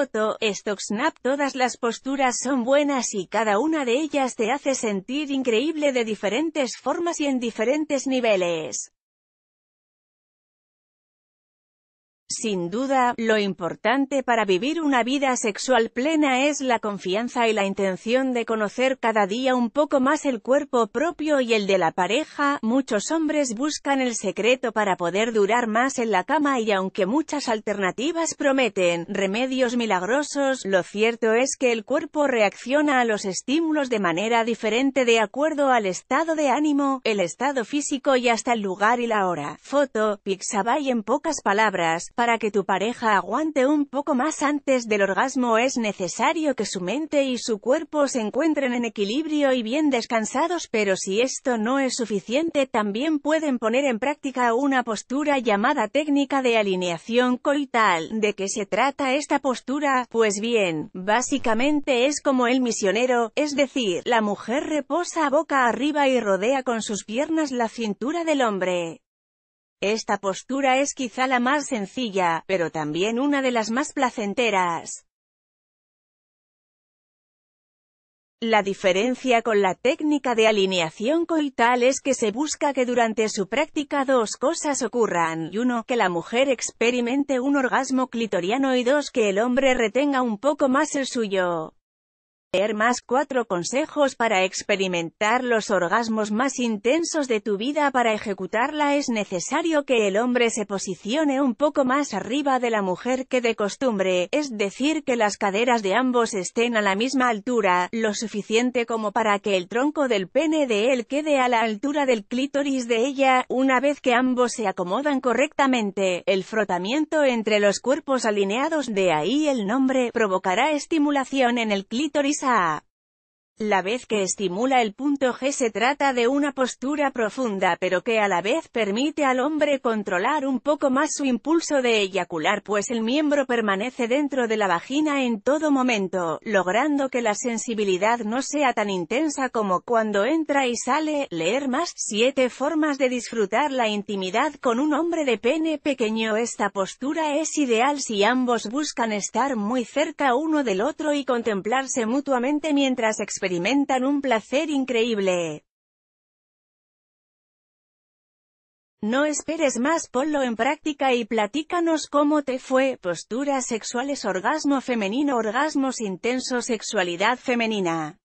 Foto, Stocksnap. Todas las posturas son buenas y cada una de ellas te hace sentir increíble de diferentes formas y en diferentes niveles. Sin duda, lo importante para vivir una vida sexual plena es la confianza y la intención de conocer cada día un poco más el cuerpo propio y el de la pareja. Muchos hombres buscan el secreto para poder durar más en la cama y aunque muchas alternativas prometen remedios milagrosos, lo cierto es que el cuerpo reacciona a los estímulos de manera diferente de acuerdo al estado de ánimo, el estado físico y hasta el lugar y la hora. Foto, Pixabay en pocas palabras, para que tu pareja aguante un poco más antes del orgasmo es necesario que su mente y su cuerpo se encuentren en equilibrio y bien descansados pero si esto no es suficiente también pueden poner en práctica una postura llamada técnica de alineación coital. ¿De qué se trata esta postura? Pues bien, básicamente es como el misionero, es decir, la mujer reposa boca arriba y rodea con sus piernas la cintura del hombre. Esta postura es quizá la más sencilla, pero también una de las más placenteras. La diferencia con la técnica de alineación coital es que se busca que durante su práctica dos cosas ocurran, uno, que la mujer experimente un orgasmo clitoriano y dos, que el hombre retenga un poco más el suyo. Leer más cuatro consejos para experimentar los orgasmos más intensos de tu vida Para ejecutarla es necesario que el hombre se posicione un poco más arriba de la mujer que de costumbre, es decir que las caderas de ambos estén a la misma altura, lo suficiente como para que el tronco del pene de él quede a la altura del clítoris de ella, una vez que ambos se acomodan correctamente, el frotamiento entre los cuerpos alineados de ahí el nombre, provocará estimulación en el clítoris Sa La vez que estimula el punto G se trata de una postura profunda pero que a la vez permite al hombre controlar un poco más su impulso de eyacular pues el miembro permanece dentro de la vagina en todo momento, logrando que la sensibilidad no sea tan intensa como cuando entra y sale. Leer más 7 formas de disfrutar la intimidad con un hombre de pene pequeño Esta postura es ideal si ambos buscan estar muy cerca uno del otro y contemplarse mutuamente mientras expresan experimentan un placer increíble. No esperes más, ponlo en práctica y platícanos cómo te fue, posturas sexuales, orgasmo femenino, orgasmos intensos, sexualidad femenina.